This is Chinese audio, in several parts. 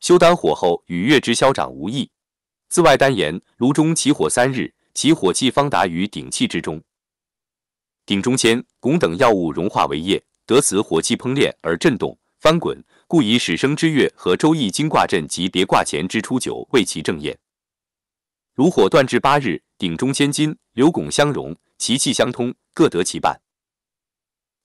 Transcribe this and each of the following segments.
修丹火候与月之消长无异，自外丹言，炉中起火三日，其火气方达于鼎气之中。鼎中间汞等药物融化为液，得此火气烹炼而震动翻滚，故以始生之月和《周易》金卦阵及别卦前之初九为其正验。炉火断至八日，鼎中千金、流汞相融，其气相通，各得其半。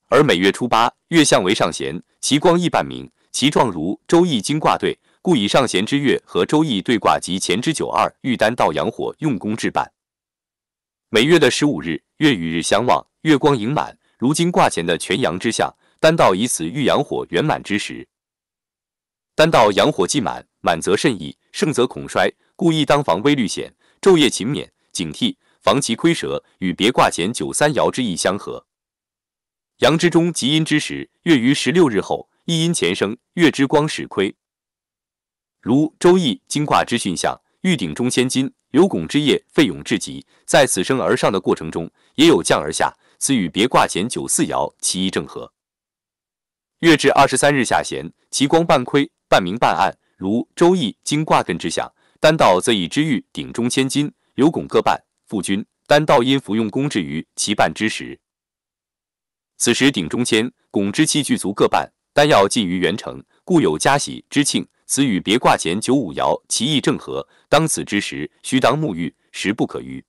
而每月初八，月相为上弦，其光亦半明，其状如《周易》金卦对。故以上弦之月和《周易》对卦及前之九二，玉丹道阳火用功置办。每月的十五日，月与日相望，月光盈满。如今卦前的全阳之象，丹道以此欲阳火圆满之时。丹道阳火既满，满则甚易，盛则恐衰，故意当防微虑险，昼夜勤勉，警惕防其亏折，与别卦前九三爻之意相合。阳之中极阴之时，月于十六日后一阴前生，月之光始亏。如《周易》金卦之巽象，玉鼎中千金，有拱之业，费用至极，在此生而上的过程中，也有降而下，此与别卦乾九四爻其一正合。月至二十三日下弦，其光半亏半明半暗，如《周易》金卦艮之象，丹道则以之玉鼎中千金，有拱各半。父君，丹道因服用功至于其半之时，此时鼎中千拱之气具足各半，丹药尽于元成，故有嘉喜之庆。此与别卦前九五爻其意正合，当此之时，须当沐浴，时不可逾。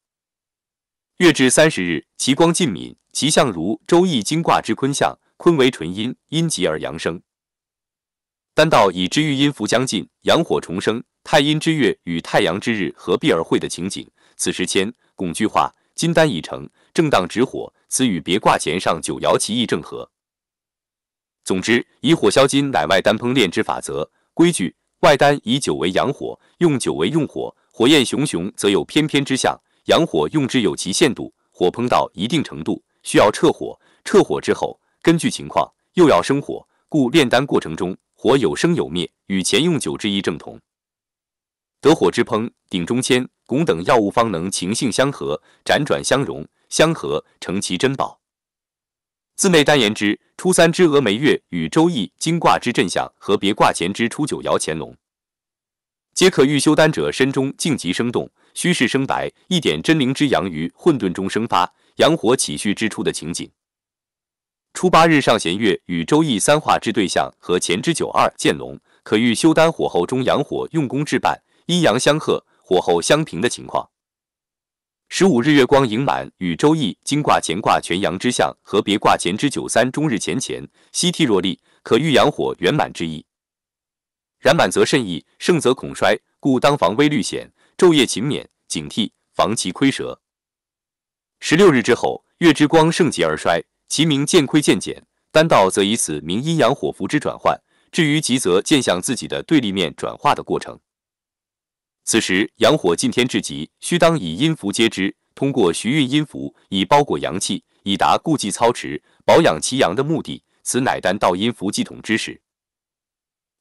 月至三十日，其光尽泯，其象如《周易》金卦之坤象，坤为纯阴，阴极而阳生。丹道已知，玉阴符将尽，阳火重生，太阴之月与太阳之日合璧而会的情景。此时迁拱句化金丹已成，正当止火，此与别卦前上九爻其意正合。总之，以火消金乃外丹烹炼之法则。规矩外丹以酒为阳火，用酒为用火，火焰熊熊，则有翩翩之象。阳火用之有其限度，火烹到一定程度，需要撤火，撤火之后，根据情况又要生火，故炼丹过程中火有生有灭，与前用酒之意正同。得火之烹，鼎中铅、汞等药物方能情性相合，辗转相融，相合成其珍宝。字内单言之，初三之峨眉月与周易金卦之震象和别卦前之初九爻乾龙，皆可欲修丹者身中静极生动，虚实生白，一点真灵之阳于混沌中生发，阳火起续之初的情景。初八日上弦月与周易三化之对象和前之九二见龙，可欲修丹火候中阳火用功至半，阴阳相合，火候相平的情况。十五日月光盈满，与《周易》金卦乾卦全阳之象和别卦乾之九三终日前乾，息惕若厉，可遇阳火圆满之意。然满则慎易，盛则恐衰，故当防微虑险，昼夜勤勉，警惕防其亏折。十六日之后，月之光盛极而衰，其明渐亏渐减。丹道则以此明阴阳火符之转换，至于吉则见向自己的对立面转化的过程。此时阳火尽天至极，需当以阴符接之，通过徐运阴符以包裹阳气，以达固济操持、保养其阳的目的。此乃丹道阴符系统之时。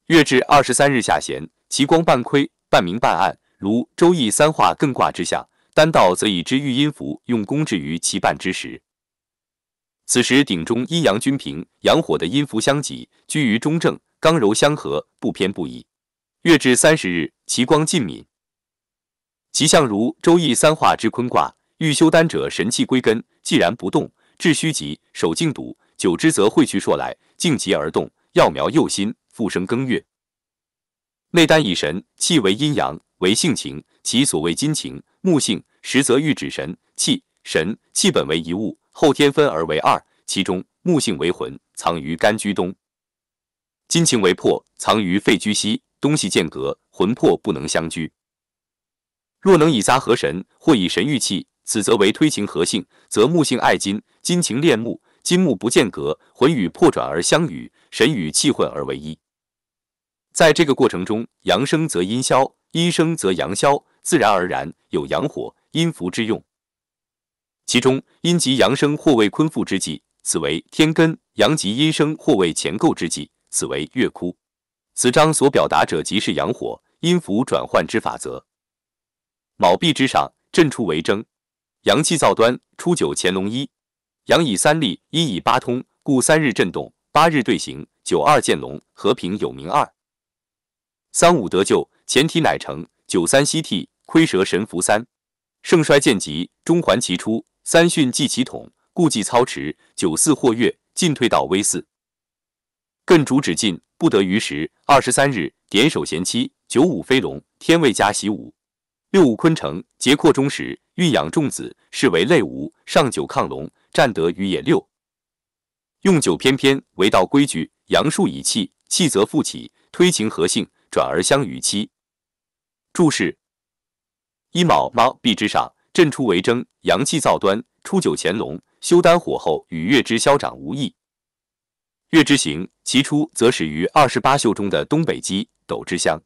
月至二十三日下弦，其光半亏半明半暗，如《周易》三画艮卦之下，丹道则以知遇阴符，用功至于其半之时。此时鼎中阴阳均平，阳火的阴符相济，居于中正，刚柔相合，不偏不倚。月至三十日，其光尽泯。其象如《周易》三画之坤卦，欲修丹者，神气归根，寂然不动，致虚极，守静笃，久之则会去朔来，静极而动，药苗又新，复生庚月。内丹以神气为阴阳，为性情，其所谓金情木性，实则欲指神气。神气本为一物，后天分而为二，其中木性为魂，藏于肝居东；金情为魄，藏于肺居西。东西间隔，魂魄不能相居。若能以杂合神，或以神遇气，此则为推情合性，则木性爱金，金情恋木，金木不见隔，魂与魄转而相与，神与气混而为一。在这个过程中，阳生则阴消，阴生则阳消，自然而然有阳火阴符之用。其中，阴极阳生或为坤富之际，此为天根；阳极阴生或为乾构之际，此为月枯。此章所表达者，即是阳火阴符转换之法则。卯壁之上，震出为征，阳气燥端。初九乾龙一，阳以三立，阴以八通，故三日震动，八日对行。九二见龙，和平有名。二三五得救，前体乃成。九三息涕，亏蛇神符。三盛衰渐急，中环其出。三训既其统，故既操持。九四或月，进退到微。四艮主止进，不得于时。二十三日点首贤妻。九五飞龙，天位加喜五。六五坤成，节扩中时，运养众子，是为类吾。上九亢龙，占得于也。六用九偏偏，为道规矩，阳数以气，气则复起，推情和性，转而相与妻。注释：一卯卯必之上，震出为征，阳气燥端。初九乾龙，修丹火候，与月之消长无异。月之行，其初则始于二十八宿中的东北鸡斗之乡，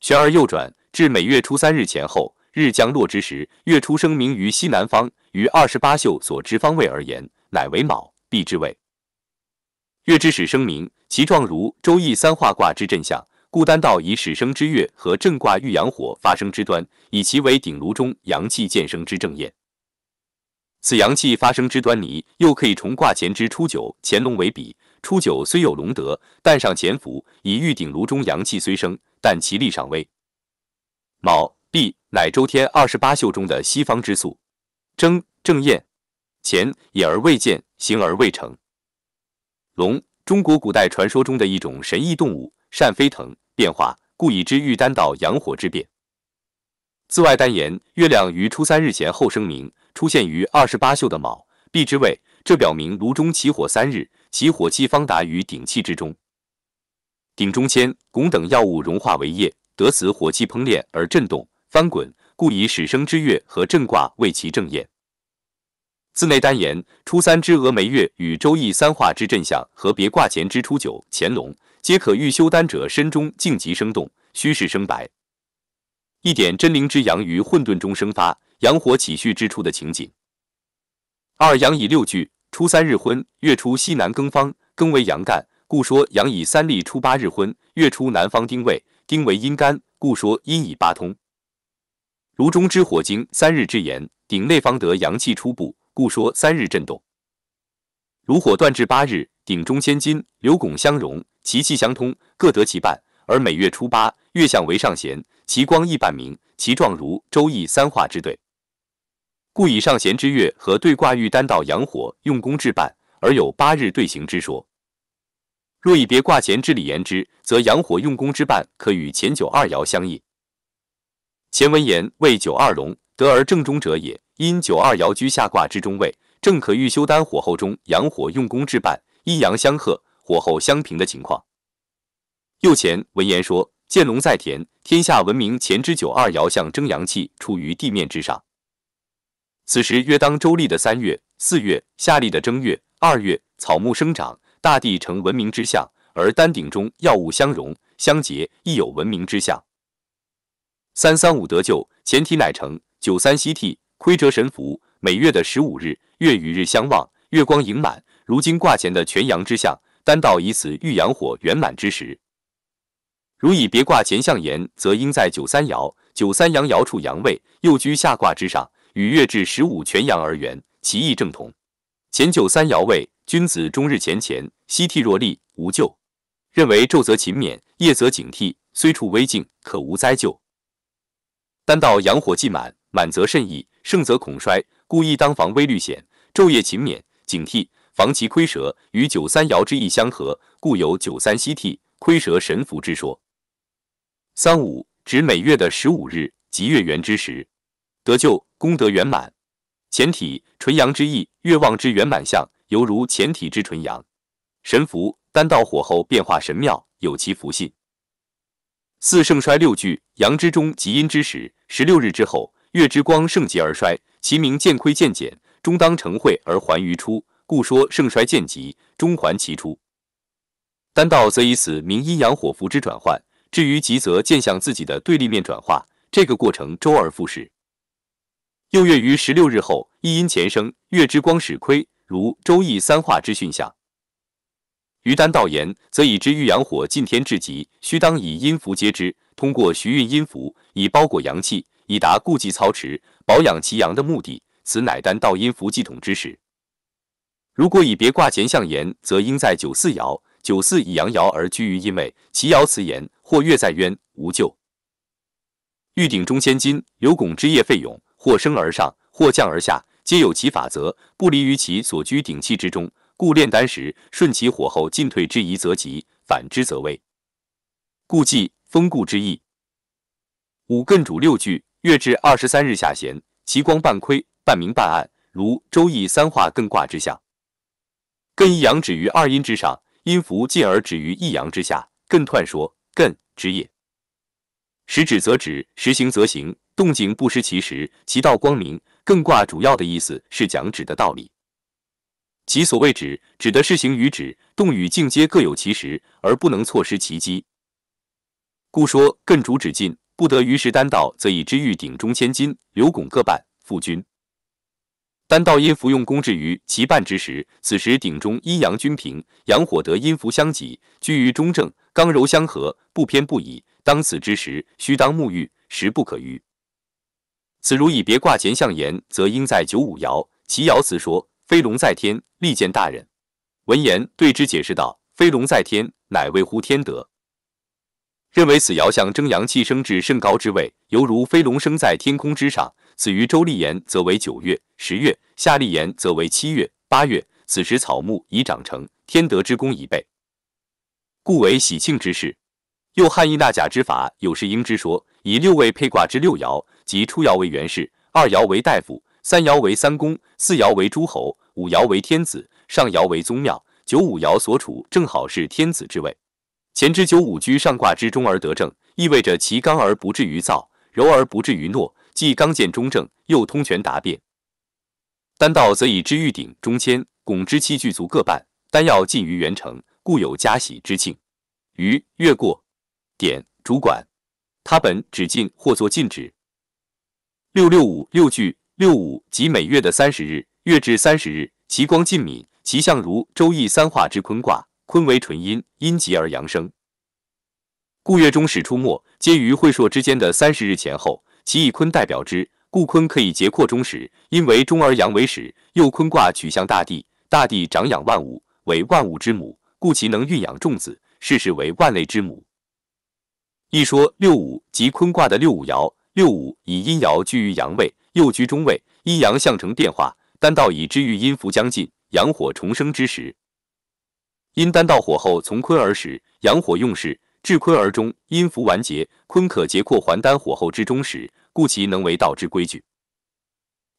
旋而右转。至每月初三日前后，日将落之时，月初生明于西南方。于二十八宿所知方位而言，乃为卯、必之位。月之始生明，其状如《周易》三画卦之震象。故丹道以始生之月和震卦遇阳火发生之端，以其为鼎炉中阳气渐生之正验。此阳气发生之端倪，又可以从卦前之初九乾隆为比。初九虽有龙德，但上潜伏，以玉鼎炉中阳气虽生，但其力尚微。卯、毕乃周天二十八宿中的西方之宿，征正、晏、乾隐而未见，行而未成。龙，中国古代传说中的一种神异动物，善飞腾，变化，故以之喻丹道阳火之变。自外丹言，月亮于初三日前后声明，出现于二十八宿的卯、毕之位，这表明炉中起火三日，起火气方达于鼎气之中，鼎中铅、汞等药物融化为液。得此火气烹炼而震动翻滚，故以始生之月和震卦为其正验。自内丹言，初三之峨眉月与周易三化之震象和别卦前之初九乾隆，皆可欲修丹者身中静极生动，虚实生白，一点真灵之阳于混沌中生发，阳火起序之初的情景。二阳以六句，初三日昏，月初西南庚方，庚为阳干，故说阳以三立初八日昏，月初南方丁未，丁为阴干，故说阴以八通。炉中之火经三日之炎，鼎内方得阳气初步，故说三日震动。炉火断至八日，鼎中千金，流拱相融，其气相通，各得其半。而每月初八，月相为上弦，其光亦半明，其状如周易三画之对，故以上弦之月和对卦欲单道阳火用功制半，而有八日对行之说。若以别卦前之理言之，则阳火用功之半可与前九二爻相应。前文言为九二龙，得而正中者也。因九二爻居下卦之中位，正可欲修丹火候中阳火用功之半，阴阳相克，火候相平的情况。右前文言说：“见龙在田，天下闻名前之九二爻象征阳气出于地面之上。此时约当周历的三月、四月，夏历的正月、二月，草木生长。”大地成文明之象，而丹鼎中药物相融相结，亦有文明之象。三三五得救，前提乃成九三西替亏折神符。每月的十五日，月与日相望，月光盈满。如今卦前的全阳之象，丹道以此遇阳火圆满之时。如以别卦前象言，则应在九三爻，九三阳爻处阳位，又居下卦之上，与月至十五全阳而圆，其义正同。前九三爻位。君子终日前乾，夕惕若厉，无咎。认为昼则勤勉，夜则警惕，虽处危境，可无灾咎。但道阳火既满，满则慎矣，盛则恐衰，故意当防微虑险，昼夜勤勉警惕，防其亏蛇，与九三爻之意相合，故有九三夕惕亏蛇神符之说。三五指每月的十五日，即月圆之时，得救，功德圆满。前体纯阳之意，月旺之圆满相，犹如前体之纯阳，神符丹道火候变化神妙，有其符信。四盛衰六聚，阳之中极阴之时。十六日之后，月之光盛极而衰，其名渐亏渐减，终当成晦而还于初，故说盛衰渐极，终还其初。丹道则以此明阴阳火符之转换。至于极，则渐向自己的对立面转化，这个过程周而复始。又月于十六日后，一阴前生，月之光始亏。如《周易》三化之训象，于丹道言，则以知欲阳火尽天至极，须当以阴符接之。通过徐运阴符，以包裹阳气，以达固济操持、保养其阳的目的。此乃丹道阴符系统之始。如果以别卦乾象言，则应在九四爻。九四以阳爻而居于阴位，其爻辞言：或月在渊，无咎。玉鼎中千金，有拱之业费用，或升而上，或降而下。皆有其法则，不离于其所居鼎气之中，故炼丹时顺其火候进退之宜则吉，反之则危。故忌风固之意。五艮主六句，月至二十三日下弦，其光半亏半明半暗，如《周易》三画艮卦之象。艮一阳止于二阴之上，阴符进而止于一阳之下。艮彖说：“艮之也，时止则止，时行则行，动静不失其时，其道光明。”艮卦主要的意思是讲止的道理。其所谓止，指的是行与止、动与静皆各有其时，而不能错失其机。故说艮主止进，不得于时单道，则以之欲鼎中千金，刘拱各半。复君丹道因服用功至于其半之时，此时鼎中阴阳均平，阳火得阴符相济，居于中正，刚柔相合，不偏不倚。当此之时，须当沐浴，时不可逾。此如以别卦前象言，则应在九五爻。其爻辞说：“飞龙在天，利见大人。”闻言，对之解释道：“飞龙在天，乃谓乎天德。”认为此爻象征阳气升至甚高之位，犹如飞龙升在天空之上。此于周历言，则为九月、十月；夏历言，则为七月、八月。此时草木已长成，天德之功已备，故为喜庆之事。又汉易纳甲之法有是应之说，以六位配卦之六爻。即初爻为元氏，二爻为大夫，三爻为三公，四爻为诸侯，五爻为天子，上爻为宗庙。九五爻所处正好是天子之位，前之九五居上卦之中而得正，意味着其刚而不至于躁，柔而不至于懦，既刚健中正，又通权达变。丹道则以之玉鼎，中谦拱之气具足各半，丹药尽于元成，故有嘉喜之庆。于越过，点主管，他本只进或作禁止。六六五六句六五即每月的三十日，月至三十日，其光尽敏，其象如《周易》三画之坤卦。坤为纯阴，阴极而阳生，故月中始出末，皆于晦朔之间的三十日前后。其以坤代表之，故坤可以结括中始，因为中而阳为始。又坤卦取向大地，大地长养万物，为万物之母，故其能孕养众子，世事为万类之母。一说六五即坤卦的六五爻。六五以阴爻居于阳位，又居中位，阴阳相成变化。丹道以知于阴符将尽，阳火重生之时，因丹道火候从坤而始，阳火用事，至坤而终。阴符完结，坤可结括还丹火候之中时，故其能为道之规矩。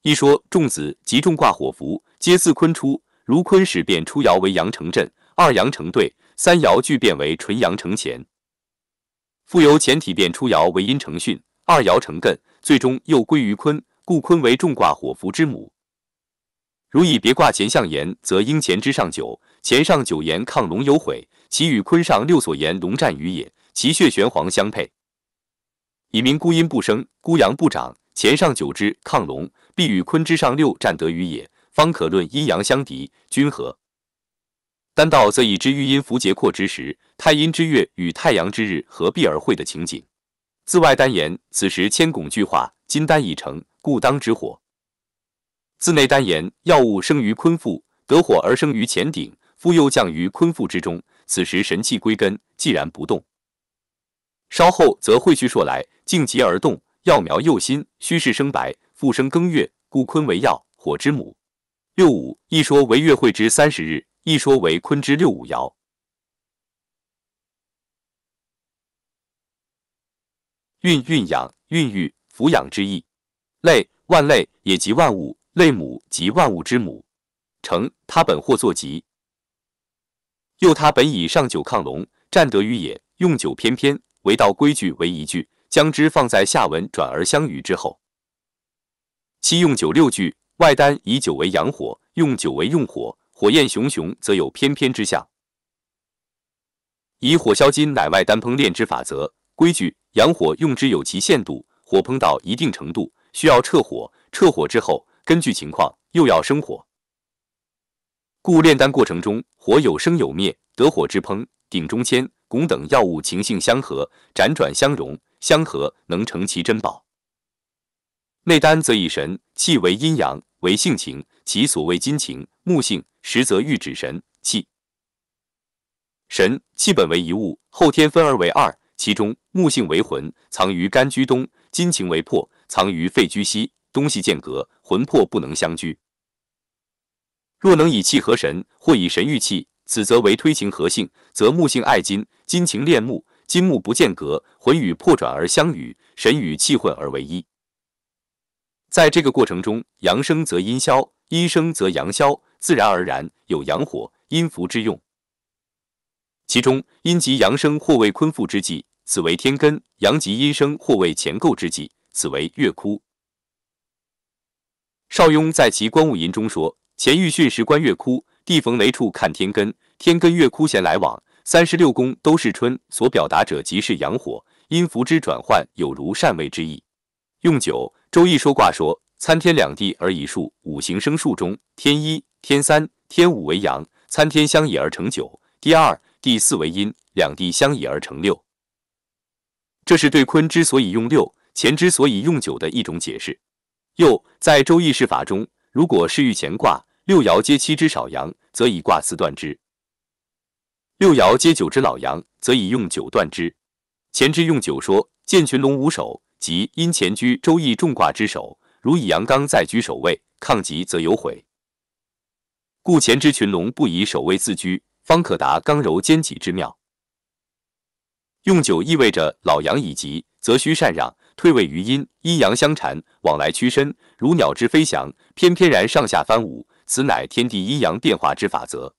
一说众子即仲卦火符，皆自坤出，如坤始便出爻为阳成阵，二阳成对，三爻俱变为纯阳成乾，复由前体变出爻为阴成巽。二爻成艮，最终又归于坤，故坤为众卦火符之母。如以别卦乾象言，则应乾之上九，乾上九言亢龙有悔，其与坤上六所言龙战于也，其血玄黄相配，以明孤阴不生，孤阳不长。乾上九之亢龙，必与坤之上六战得于也，方可论阴阳相敌，均合。单道则以知玉阴符结阔之时，太阴之月与太阳之日合璧而会的情景。自外丹言，此时千拱俱化，金丹已成，故当之火。自内丹言，药物生于坤腹，得火而生于乾顶，复又降于坤腹之中。此时神气归根，寂然不动。稍后则汇聚朔来，静极而动。药苗又新，虚势生白，复生庚月，故坤为药火之母。六五一说为月会之三十日，一说为坤之六五爻。孕、孕养、孕育、抚养之意。类，万类也，即万物。类母，即万物之母。成，他本或作吉。又他本以上九亢龙，占得于也。用九偏偏，为道规矩为一句，将之放在下文转而相与之后。七用九六句，外丹以九为阳火，用九为用火，火焰熊熊，则有偏偏之象。以火消金，乃外丹烹炼之法则。规矩，阳火用之有其限度，火烹到一定程度，需要撤火，撤火之后，根据情况又要生火。故炼丹过程中，火有生有灭，得火之烹，鼎中铅汞等药物情性相合，辗转相融，相合能成其珍宝。内丹则以神气为阴阳为性情，其所谓金情木性，实则欲指神气。神气本为一物，后天分而为二。其中木性为魂，藏于肝居东；金情为魄，藏于肺居西。东西间隔，魂魄不能相居。若能以气合神，或以神御气，此则为推情合性，则木性爱金，金情恋木，金木不间隔，魂与魄转而相与，神与气混而为一。在这个过程中，阳生则阴消，阴生则阳消，自然而然有阳火阴符之用。其中阴极阳生，或为坤复之际。此为天根，阳极阴生，或为乾构之际，此为月窟。邵雍在其《观物吟》中说：“前欲巽时观月窟，地逢雷处看天根。天根月窟闲来往，三十六宫都是春。”所表达者即是阳火阴符之转换，有如善位之意。用九，《周易》说卦说：“参天两地而一数，五行生数中，天一天三天五为阳，参天相以而成九；第二第四为阴，两地相以而成六。”这是对坤之所以用六，乾之所以用九的一种解释。又在《周易释法》中，如果是遇乾卦，六爻皆七之少阳，则以卦辞断之；六爻皆九之老阳，则以用九断之。乾之用九说，见群龙无首，即因乾居《周易》众卦之首，如以阳刚再居首位，抗极则有悔。故乾之群龙不以首位自居，方可达刚柔兼济之妙。用九意味着老阳已极，则需禅让，退位于阴，阴阳相缠，往来屈伸，如鸟之飞翔，翩翩然上下翻舞，此乃天地阴阳变化之法则。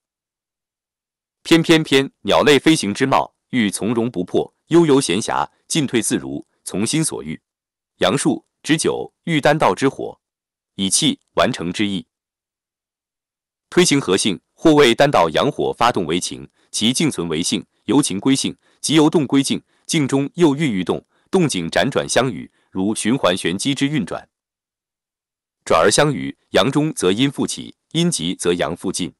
翩翩翩，鸟类飞行之貌，欲从容不迫，悠游闲暇，进退自如，从心所欲。阳数之九，欲丹道之火，以气完成之意。推行和性，或为丹道阳火发动为情，其静存为性，由情归性。即由动归静，静中又孕育动，动静辗转相与，如循环玄机之运转。转而相与，阳中则阴复起，阴极则阳复进。